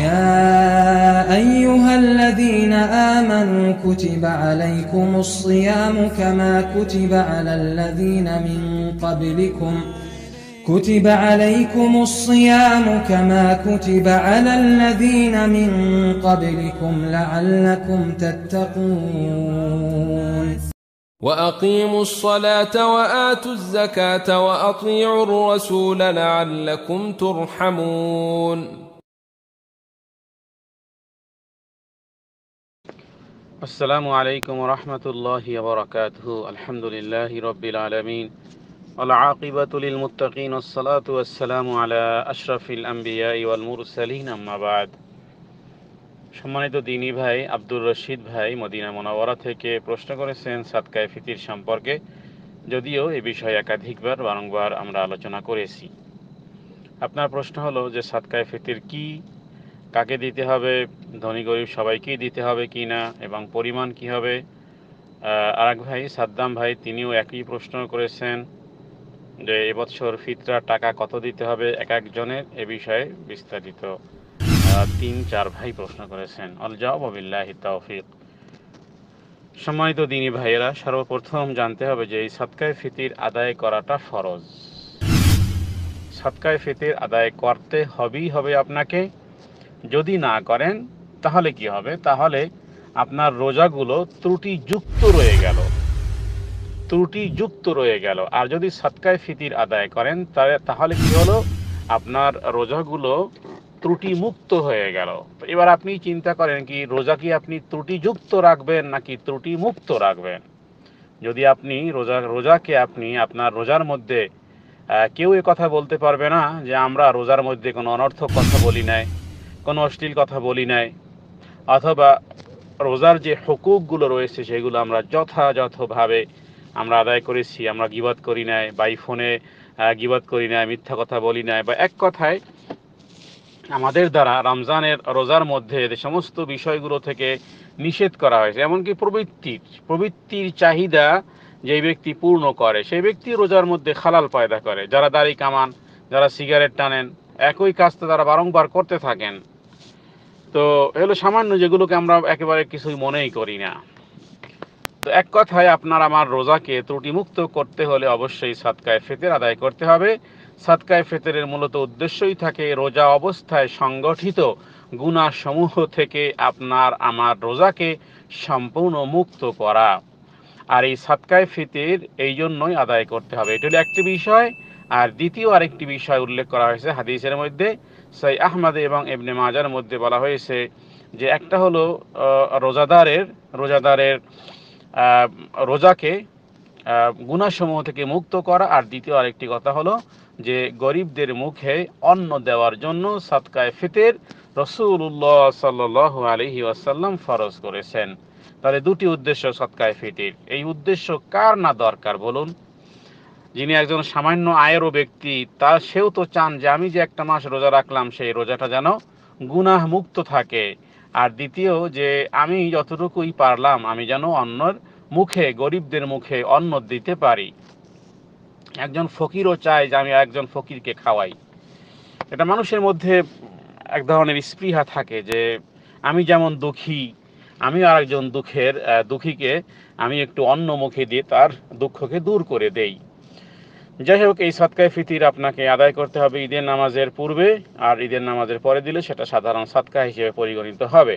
يا أيها الذين آمنوا كتب عليكم الصيام كما كتب على الذين من قبلكم كتب عليكم الصيام كما كتب على الذين من قبلكم لعلكم تتقون وأقيموا الصلاة وآتوا الزكاة وأطيعوا الرسول لعلكم ترحمون আসসালামু আলাইকুম রহমতুল্লাহি বরকাতহু আলহামদুলিল্লাহ রবিল আলমিন আলআকিবাতুলিল মুত্তাকিন والصلاه والسلام على اشرف الانبياء والمرسلين اما بعد সম্মানিত দিনী ভাই আব্দুর রশিদ ভাই মদিনা মোনাওয়ারা থেকে প্রশ্ন করেছেন সাদকায়ে ফিতির সম্পর্কে যদিও এ বিষয়ে একাধিকবার বারংবার আমরা আলোচনা করেছি আপনার প্রশ্ন হলো যে সাদকায়ে ফিতির কী কাকে দিতে হবে ধনী গরিব সবাইকেই দিতে হবে কি না এবং পরিমাণ কি হবে আর এক ভাই সাদ্দাম ভাই তিনিও একই প্রশ্ন করেছেন যে এবছর ফিতরা টাকা কত দিতে হবে এক একজনের এ বিষয়ে বিস্তারিত তিন চার ভাই প্রশ্ন করেছেন অলজাবিল্লাহ তৌফিক সম্মানিত দিনী ভাইয়েরা সর্বপ্রথম জানতে হবে যে এই সৎকায় ফিতির আদায় করাটা ফরজ সৎকায় ফিতির আদায় করতে হবেই হবে আপনাকে যদি না করেন তাহলে কি হবে তাহলে আপনার রোজাগুলো ত্রুটিযুক্ত রয়ে গেল ত্রুটিযুক্ত রয়ে গেল আর যদি সৎকায় ফিতির আদায় করেন তাহলে কি হলো আপনার রোজাগুলো ত্রুটিমুক্ত হয়ে গেল এবার আপনি চিন্তা করেন কি রোজা কি আপনি ত্রুটিযুক্ত রাখবেন নাকি ত্রুটিমুক্ত রাখবেন যদি আপনি রোজা রোজাকে আপনি আপনার রোজার মধ্যে কেউ এ কথা বলতে পারবে না যে আমরা রোজার মধ্যে কোনো অনর্থক কথা বলি নাই কোনো অশ্লীল কথা বলি নাই অথবা রোজার যে হকুকগুলো রয়েছে সেগুলো আমরা যথাযথভাবে আমরা আদায় করেছি আমরা গিবাদ করি নাই বা ফোনে গিবাদ করি নাই মিথ্যা কথা বলি নাই বা এক কথায় আমাদের দ্বারা রমজানের রোজার মধ্যে যে সমস্ত বিষয়গুলো থেকে নিষেধ করা হয়েছে এমনকি প্রবৃত্তির প্রবৃত্তির চাহিদা যে ব্যক্তি পূর্ণ করে সেই ব্যক্তি রোজার মধ্যে খালাল পায়দা করে যারা দাড়ি কামান যারা সিগারেট টানেন একই কাজটা তারা বারংবার করতে থাকেন তো এগুলো সামান্য যেগুলোকে আমরা একেবারে কিছুই মনেই করি না তো এক কথায় আপনার আমার রোজাকে ত্রুটিমুক্ত করতে হলে অবশ্যই সাতকায় ফেতের আদায় করতে হবে সাতকায় ফেতের মূলত উদ্দেশ্যই থাকে রোজা অবস্থায় সংগঠিত গুণাসমূহ থেকে আপনার আমার রোজাকে সম্পূর্ণ মুক্ত করা আর এই সাতকায় ফিতির এই জন্যই আদায় করতে হবে এটা হলো একটি বিষয় আর দ্বিতীয় আরেকটি বিষয় উল্লেখ করা হয়েছে হাদিসের মধ্যে সাই আহমদে এবং এমনি মাজার মধ্যে বলা হয়েছে যে একটা হলো রোজাদারের রোজাদারের রোজাকে গুণাসমূহ থেকে মুক্ত করা আর দ্বিতীয় আরেকটি কথা হলো যে গরিবদের মুখে অন্ন দেওয়ার জন্য সাতকায় ফিতের রসুল্লাহ সাল্ল আলহি আসাল্লাম ফরজ করেছেন তাহলে দুটি উদ্দেশ্য সৎকায় ফিতির এই উদ্দেশ্য কার না দরকার বলুন যিনি একজন সামান্য আয়েরও ব্যক্তি তা সেও তো চান যে আমি যে একটা মাস রোজা রাখলাম সেই রোজাটা যেন গুনাহ মুক্ত থাকে আর দ্বিতীয় যে আমি যতটুকুই পারলাম আমি যেন অন্যর মুখে গরিবদের মুখে অন্ন দিতে পারি একজন ফকিরও চায় যে আমি একজন ফকিরকে খাওয়াই এটা মানুষের মধ্যে এক ধরনের স্পৃহা থাকে যে আমি যেমন দুঃখী আমি আরেকজন দুঃখের দুঃখীকে আমি একটু মুখে দিয়ে তার দুঃখকে দূর করে দেই যাই হোক এই সৎকায় ফিতির আপনাকে আদায় করতে হবে ঈদের নামাজের পূর্বে আর ঈদের নামাজের পরে দিলে সেটা সাধারণ সৎকা হিসেবে পরিগণিত হবে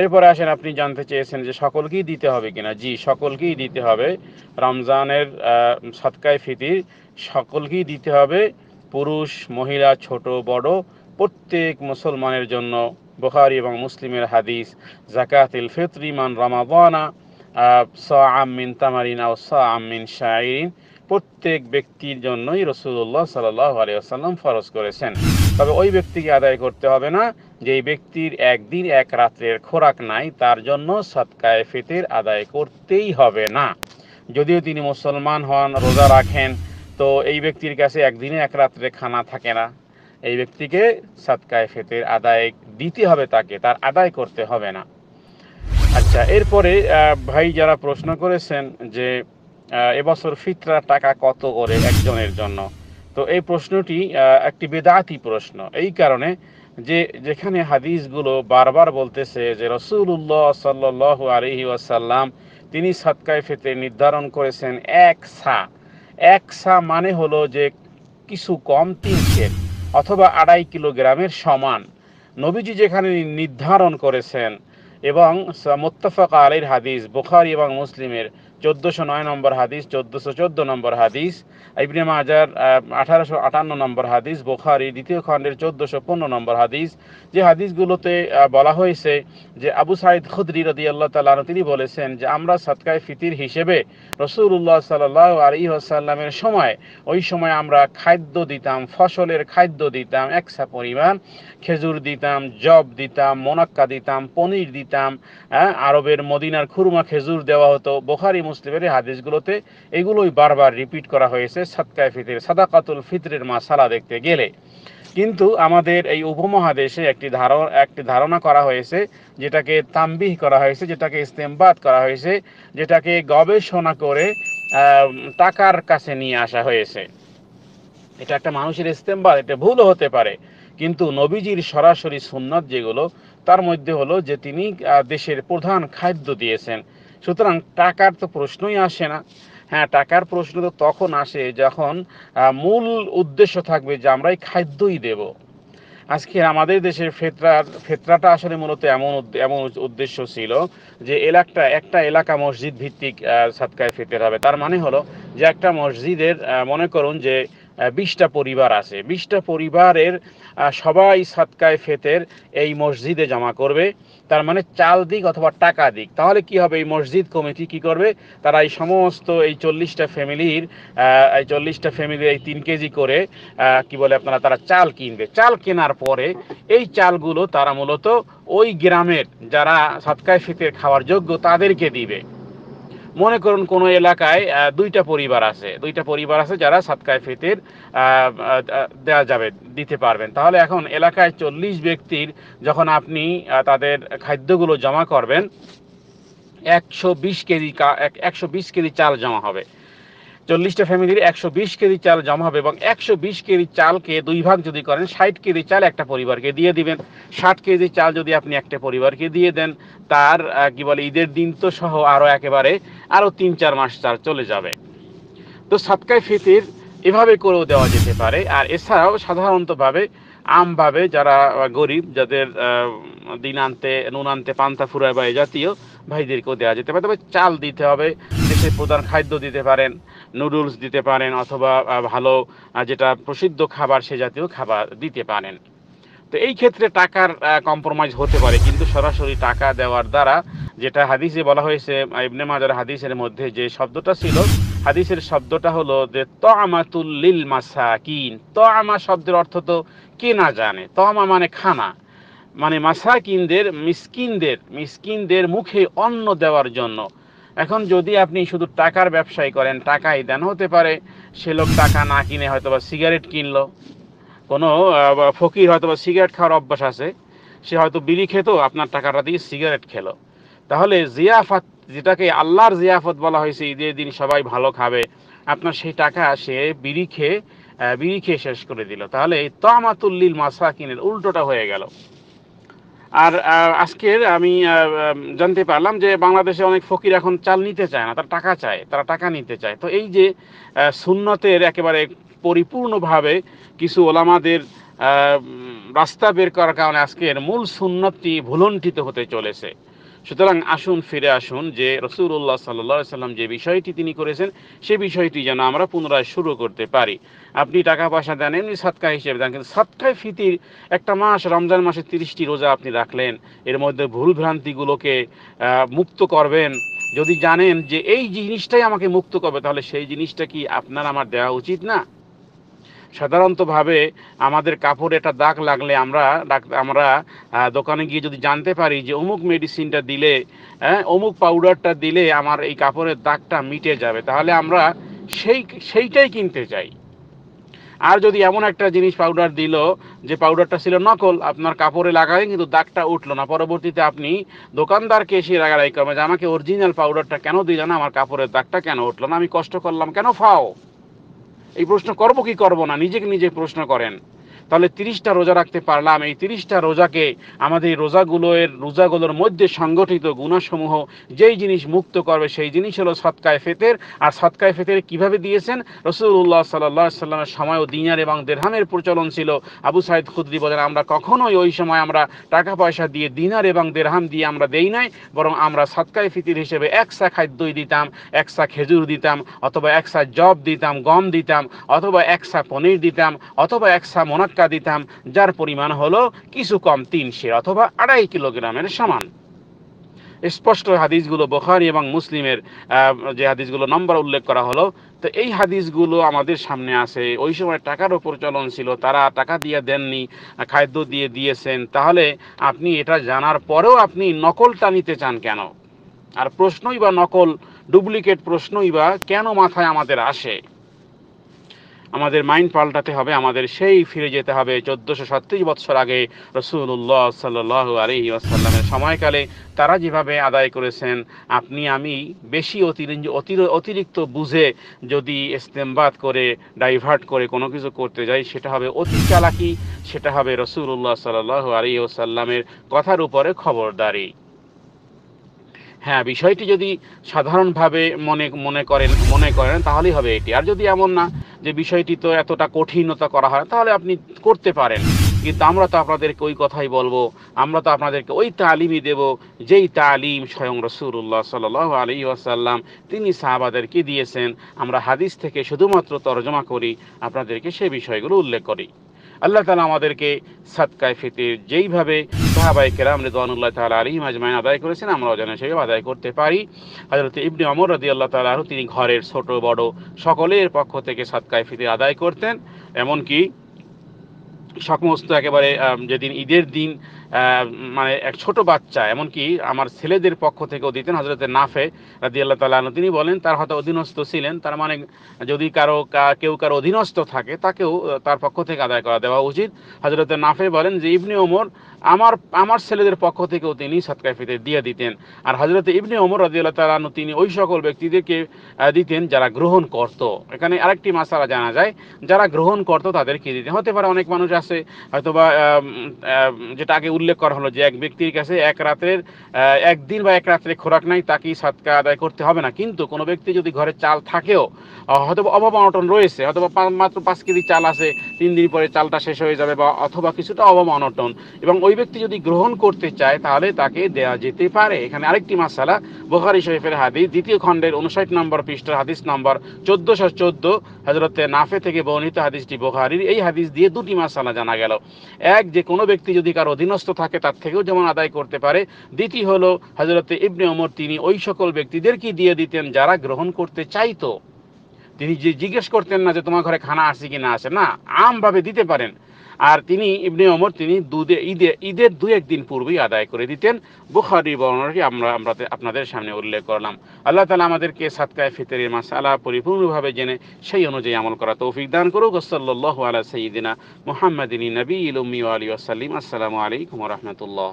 এরপরে আসেন আপনি জানতে চেয়েছেন যে সকলকেই দিতে হবে কিনা জি সকলকেই দিতে হবে রমজানের সৎকায় ফিতির সকলকেই দিতে হবে পুরুষ মহিলা ছোট বড় প্রত্যেক মুসলমানের জন্য বুখারি এবং মুসলিমের হাদিস জাকাতিল ফিতরি মান রমাবানা স আমিন তামারিন ও স আমিন শাহরিন প্রত্যেক ব্যক্তির জন্যই রসুল্লাহ সাল্লাহ আলিয়াল্লাম ফরজ করেছেন তবে ওই ব্যক্তিকে আদায় করতে হবে না যেই ব্যক্তির একদিন এক রাত্রের খোরাক নাই তার জন্য সৎকায় ফেতের আদায় করতেই হবে না যদিও তিনি মুসলমান হন রোজা রাখেন তো এই ব্যক্তির কাছে একদিনে এক রাত্রে খানা থাকে না এই ব্যক্তিকে সৎকায় ফেতের আদায় দিতে হবে তাকে তার আদায় করতে হবে না আচ্ছা এরপরে ভাই যারা প্রশ্ন করেছেন যে এবছর ফিতরা টাকা কত করে একজনের জন্য তো এই প্রশ্নটি একটি বেদাতি প্রশ্ন এই কারণে যে যেখানে হাদিসগুলো বারবার বলতেছে যে রসুল্লাহ সাল্লাহ আলহি আসাল্লাম তিনি সৎকায় ফেতে নির্ধারণ করেছেন এক সা এক সা মানে হলো যে কিছু কম তিন সের অথবা আড়াই কিলোগ্রামের সমান নবীজি যেখানে নির্ধারণ করেছেন এবং মোত্তফাকা আলীর হাদিস বুখারি এবং মুসলিমের চোদ্দশো নয় নম্বর হাদিস চোদ্দশো চোদ্দো নম্বর হাদিস ইবনে মাজার আঠারোশো আটান্ন নম্বর হাদিস বোখারি দ্বিতীয় খণ্ডের চোদ্দশো পনেরো নম্বর হাদিস যে হাদিসগুলোতে বলা হয়েছে যে আবু সাইদ খুদ্রি রদি আল্লাহ তালা তিনি বলেছেন যে আমরা সৎকায় ফিতির হিসেবে রসুল্লাহ সাল আলী আসাল্লামের সময় ওই সময় আমরা খাদ্য দিতাম ফসলের খাদ্য দিতাম একসা পরিমাণ খেজুর দিতাম জব দিতাম মোনাক্কা দিতাম পনির দিতাম হ্যাঁ, আরবের মদিনার খুরমা খেজুর দেওয়া হতো বোখারি মুসলিমের হাদিসগুলোতে এগুলোই বারবার রিপিট করা হয়েছে সাদকায় ফিতির সাদাকাতুল ফিতরের মাসালা দেখতে গেলে কিন্তু আমাদের এই উপমহাদেশে একটি ধারণা একটি ধারণা করা হয়েছে যেটাকে তাম্বিহ করা হয়েছে যেটাকে ইস্তেমবাদ করা হয়েছে যেটাকে গবেষণা করে টাকার কাছে নিয়ে আসা হয়েছে এটা একটা মানুষের ইস্তেমবাদ এটা ভুলও হতে পারে কিন্তু নবীজির সরাসরি সুন্নত যেগুলো তার মধ্যে হলো যে তিনি দেশের প্রধান খাদ্য দিয়েছেন সুতরাং টাকার তো প্রশ্নই আসে না হ্যাঁ টাকার প্রশ্ন তো তখন আসে যখন মূল উদ্দেশ্য থাকবে যে আমরা এই খাদ্যই দেব আজকে আমাদের দেশের ফেতরার ফেতরাটা আসলে মূলত এমন এমন উদ্দেশ্য ছিল যে এলাকাটা একটা এলাকা মসজিদ ভিত্তিক সাতকায় ফেতের হবে তার মানে হলো যে একটা মসজিদের মনে করুন যে বিশটা পরিবার আছে বিশটা পরিবারের সবাই সাতকায় ফেতের এই মসজিদে জমা করবে তার মানে চাল দিক অথবা টাকা দিক তাহলে কি হবে এই মসজিদ কমিটি কি করবে তারা এই সমস্ত এই চল্লিশটা ফ্যামিলির এই চল্লিশটা ফ্যামিলির এই তিন কেজি করে কি বলে আপনারা তারা চাল কিনবে চাল কেনার পরে এই চালগুলো তারা মূলত ওই গ্রামের যারা সাতকায় ফেতের খাওয়ার যোগ্য তাদেরকে দিবে মনে করুন কোনো এলাকায় দুইটা পরিবার আছে দুইটা পরিবার আছে যারা সাতকায় ফিতির দেওয়া যাবে দিতে পারবেন তাহলে এখন এলাকায় চল্লিশ ব্যক্তির যখন আপনি তাদের খাদ্যগুলো জমা করবেন একশো বিশ কেজি একশো বিশ কেজি চাল জমা হবে চল্লিশটা ফ্যামিলির একশো বিশ কেজি চাল জমা হবে এবং একশো বিশ কেজি চালকে দুই ভাগ যদি করেন ষাট কেজি চাল একটা পরিবারকে দিয়ে দিবেন ষাট কেজি চাল যদি আপনি একটা পরিবারকে দিয়ে দেন তার কি বলে ঈদের দিন তো সহ আরও একেবারে আরও তিন চার মাস চাল চলে যাবে তো সাতকায় ফিতির এভাবে করেও দেওয়া যেতে পারে আর এছাড়াও সাধারণতভাবে আমভাবে যারা গরিব যাদের দিন আনতে নুন আনতে পান্তা ফুরায় বা এ জাতীয় ভাইদেরকেও দেওয়া যেতে পারে তবে চাল দিতে হবে দেশের প্রধান খাদ্য দিতে পারেন নুডলস দিতে পারেন অথবা ভালো যেটা প্রসিদ্ধ খাবার সে জাতীয় খাবার দিতে পারেন তো এই ক্ষেত্রে টাকার কম্প্রোমাইজ হতে পারে কিন্তু সরাসরি টাকা দেওয়ার দ্বারা যেটা হাদিসে বলা হয়েছে ইবনে মাজার হাদিসের মধ্যে যে শব্দটা ছিল হাদিসের শব্দটা হলো যে মাসা লিল ত আমা শব্দের অর্থ তো কে না জানে তআমা মানে খানা মানে মাসাকিনদের মিসকিনদের মিসকিনদের মুখে অন্ন দেওয়ার জন্য এখন যদি আপনি শুধু টাকার ব্যবসায় করেন টাকাই দেন হতে পারে সে লোক টাকা না কিনে হয়তো বা সিগারেট কিনলো কোনো ফকির হয়তো বা সিগারেট খাওয়ার অভ্যাস আছে সে হয়তো বিড়ি খেতো আপনার টাকাটা দিয়ে সিগারেট খেলো তাহলে জিয়াফাত যেটাকে আল্লাহর জিয়াফত বলা হয়েছে ঈদের দিন সবাই ভালো খাবে আপনার সেই টাকা সে বিড়ি খেয়ে বিড়ি খেয়ে শেষ করে দিল তাহলে এই তমাতুল্লিল মাসাকিনের উল্টোটা হয়ে গেল আর আজকের আমি জানতে পারলাম যে বাংলাদেশে অনেক ফকির এখন চাল নিতে চায় না তারা টাকা চায় তারা টাকা নিতে চায় তো এই যে সুন্নতের একেবারে পরিপূর্ণভাবে কিছু ওলামাদের রাস্তা বের করার কারণে আজকের মূল সুন্নতটি ভুলণ্ঠিত হতে চলেছে সুতরাং আসুন ফিরে আসুন যে রসুল্লাহ সাল্লা সাল্লাম যে বিষয়টি তিনি করেছেন সে বিষয়টি যেন আমরা পুনরায় শুরু করতে পারি আপনি টাকা পয়সা দেন এমনি সাতকা হিসেবে দেন কিন্তু সাতকায় ফিতির একটা মাস রমজান মাসে তিরিশটি রোজা আপনি রাখলেন এর মধ্যে ভুল ভ্রান্তিগুলোকে মুক্ত করবেন যদি জানেন যে এই জিনিসটাই আমাকে মুক্ত করবে তাহলে সেই জিনিসটা কি আপনার আমার দেওয়া উচিত না সাধারণতভাবে আমাদের কাপড়ে একটা দাগ লাগলে আমরা আমরা দোকানে গিয়ে যদি জানতে পারি যে অমুক মেডিসিনটা দিলে হ্যাঁ অমুক পাউডারটা দিলে আমার এই কাপড়ের দাগটা মিটে যাবে তাহলে আমরা সেই সেইটাই কিনতে চাই আর যদি এমন একটা জিনিস পাউডার দিল যে পাউডারটা ছিল নকল আপনার কাপড়ে লাগালে কিন্তু দাগটা উঠলো না পরবর্তীতে আপনি দোকানদারকে এসে লাগালাই করবেন যে আমাকে অরিজিনাল পাউডারটা কেন দিলেন আমার কাপড়ের দাগটা কেন উঠলো না আমি কষ্ট করলাম কেন ফাও এই প্রশ্ন করব কি করব না নিজেকে নিজে প্রশ্ন করেন তাহলে তিরিশটা রোজা রাখতে পারলাম এই তিরিশটা রোজাকে আমাদের এই রোজাগুলো এর রোজাগুলোর মধ্যে সংগঠিত গুণাসমূহ যেই জিনিস মুক্ত করবে সেই জিনিস হলো সৎকায় ফেতের আর সৎকায় ফেতের কিভাবে দিয়েছেন রসুল্লাহ সাল্লাহ সাল্লামের সময় দিনার এবং দেরহামের প্রচলন ছিল আবু সাইদ খুদ্রি বলেন আমরা কখনোই ওই সময় আমরা টাকা পয়সা দিয়ে দিনার এবং দেরহাম দিয়ে আমরা দেই নাই বরং আমরা সৎকায় ফিতির হিসেবে একসা খাদ্যই দিতাম একসা খেজুর দিতাম অথবা একসা জব দিতাম গম দিতাম অথবা একসা পনির দিতাম অথবা একসা মোনাক ধাক্কা দিতাম যার পরিমাণ হলো কিছু কম সের অথবা আড়াই কিলোগ্রামের সমান স্পষ্ট হাদিসগুলো বোখারি এবং মুসলিমের যে হাদিসগুলো নম্বর উল্লেখ করা হলো তো এই হাদিসগুলো আমাদের সামনে আছে ওই সময় টাকার ওপর চলন ছিল তারা টাকা দিয়ে দেননি খাদ্য দিয়ে দিয়েছেন তাহলে আপনি এটা জানার পরেও আপনি নকলটা নিতে চান কেন আর প্রশ্নই বা নকল ডুপ্লিকেট প্রশ্নই বা কেন মাথায় আমাদের আসে আমাদের মাইন্ড পাল্টাতে হবে আমাদের সেই ফিরে যেতে হবে চোদ্দোশো সাতত্রিশ বছর আগে রসুল্লাহ সাল্লাহ আলহি আসাল্লামের সময়কালে তারা যেভাবে আদায় করেছেন আপনি আমি বেশি অতিরিক্ত বুঝে যদি ইস্তেমবাদ করে ডাইভার্ট করে কোনো কিছু করতে যাই সেটা হবে অতি চালাকি সেটা হবে রসুল্লাহ সাল্লাহ আলী আসাল্লামের কথার উপরে খবরদারি হ্যাঁ বিষয়টি যদি সাধারণভাবে মনে মনে করেন মনে করেন তাহলেই হবে এটি আর যদি এমন না যে বিষয়টি তো এতটা কঠিনতা করা হয় তাহলে আপনি করতে পারেন কিন্তু আমরা তো আপনাদেরকে ওই কথাই বলবো আমরা তো আপনাদেরকে ওই তালিমই দেব যেই তালিম স্বয়ং রসুল্লাহ সাল আলী ওয়াসাল্লাম তিনি সাহাবাদেরকে দিয়েছেন আমরা হাদিস থেকে শুধুমাত্র তর্জমা করি আপনাদেরকে সে বিষয়গুলো উল্লেখ করি আল্লাহ তালা আমাদেরকে সাতকায় ফিতির যেইভাবে সাহাবাই কেরাম রেদওয়ানুল্লাহ তাল আলিম আজমাইন আদায় করেছেন আমরা অজানা হিসেবে আদায় করতে পারি হজরত ইবনে অমর রদি আল্লাহ তালাহ তিনি ঘরের ছোট বড় সকলের পক্ষ থেকে সাতকায় ফিতে আদায় করতেন এমনকি সমস্ত একেবারে যেদিন ঈদের দিন মানে এক ছোট বাচ্চা এমনকি আমার ছেলেদের পক্ষ থেকেও দিতেন হজরতের নাফে রাজি আল্লাহ তাল্লাহ তিনি বলেন তার হয়তো অধীনস্থ ছিলেন তার মানে যদি কারো কেউ কারো অধীনস্থ থাকে তাকেও তার পক্ষ থেকে আদায় করা দেওয়া উচিত হজরতের নাফে বলেন যে ইবনি ওমর আমার আমার ছেলেদের পক্ষ থেকেও তিনি সৎকায় ফিতে দিয়ে দিতেন আর হজরত ইবনে ওমর রাজি আল্লাহ তাল্লাহ তিনি ওই সকল ব্যক্তিদেরকে দিতেন যারা গ্রহণ করত এখানে আরেকটি মাসালা জানা যায় যারা গ্রহণ করত তাদেরকে দিতেন হতে পারে অনেক মানুষ আছে হয়তোবা যেটা আগে উল্লেখ করা হলো যে এক ব্যক্তির কাছে এক রাতের একদিন বা এক রাত্রে খোরাক নাই তাকেই সাতকা আদায় করতে হবে না কিন্তু কোনো ব্যক্তি যদি ঘরে চাল থাকেও হয়তো অভাব অনটন রয়েছে হয়তো মাত্র পাঁচ কেজি চাল আছে তিন দিন পরে চালটা শেষ হয়ে যাবে বা অথবা কিছুটা অভাব অনটন এবং ওই ব্যক্তি যদি গ্রহণ করতে চায় তাহলে তাকে দেয়া যেতে পারে এখানে আরেকটি মাসালা বোখারি শরীফের হাদিস দ্বিতীয় খণ্ডের উনষাট নম্বর পৃষ্ঠার হাদিস নম্বর চোদ্দোশো চোদ্দ হজরতে নাফে থেকে বর্ণিত হাদিসটি বোখারির এই হাদিস দিয়ে দুটি মাসালা জানা গেল এক যে কোনো ব্যক্তি যদি কারো অধীনস্থ সুস্থ থাকে তার থেকেও যেমন আদায় করতে পারে দ্বিতীয় হল হজরত ইবনে অমর তিনি ওই সকল ব্যক্তিদেরকে দিয়ে দিতেন যারা গ্রহণ করতে চাইতো তিনি যে জিজ্ঞেস করতেন না যে তোমার ঘরে খানা আসে কি না আসে না আমভাবে দিতে পারেন আর তিনি ইবনে ওমর তিনি দুদে ঈদে ঈদের দু একদিন পূর্বেই আদায় করে দিতেন বুখারি বর্ণনাটি আমরা আমরা আপনাদের সামনে উল্লেখ করলাম আল্লাহ তালা আমাদেরকে সাতকায় মাস মাসালা পরিপূর্ণভাবে জেনে সেই অনুযায়ী আমল করা তৌফিক দান করুক সাল্লাহ আলা সঈদিনা মোহাম্মদিনী নবী ইলমি আলী আসাল্লিম আসসালামু আলাইকুম রহমতুল্লাহ